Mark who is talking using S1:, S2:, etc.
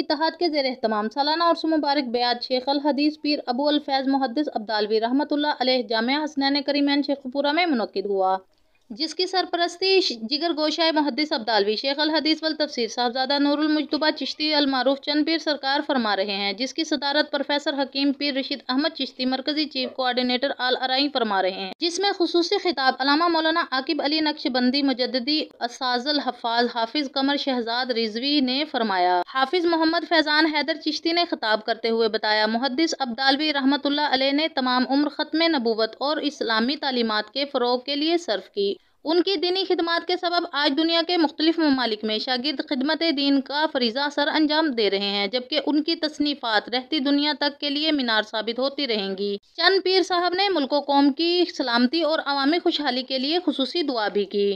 S1: इतिहाद के जेर अहतमाम सालाना और मुबारक बयाद शेख अल हदीस पीर अबू फैज़ मुहदस अब्दालवी रहमत जाम हसनैन करीमैन शेखपुरा में मनद हुआ जिसकी सरपरस्ती जिगर गोशाए मुहदस अब्दालवी शेख अल हदीस वल तफसर साहबजादा नूरुल मुशतबा चिश्ती अलमारूफ चंद पीर सरकार फरमा रहे हैं जिसकी सदारत प्रोफेसर हकीम पीर रशीद अहमद चिश्ती मरकजी चीफ कोआर्डिनेटर आल अराई फरमा रहे हैं जिसमें खसूस खिताब अलामा मौलाना आकिब अली नक्शबंदी मुजदी असाजल हफाज हाफिज कमर शहजाद रिजवी ने फरमाया हाफिज मोहम्मद फैजान हैदर चिश्ती ने खिताब करते हुए बताया मुहदस अब्दालवी रहमत ने तमाम उम्र ख़त्म नबूवत और इस्लामी तालीमत के फ़रोग के लिए सर्फ की उनकी दीनी खदमात के सबब आज दुनिया के मुख्तलिफ ममालिक में शागिर्द खदमत दीन का फरीजा सर अंजाम दे रहे हैं जबकि उनकी तसनीफ़ात रहती दुनिया तक के लिए मीनार साबित होती रहेंगी चंद पीर साहब ने मुल्को कौम की सलामती और अवामी खुशहाली के लिए खसूसी दुआ भी की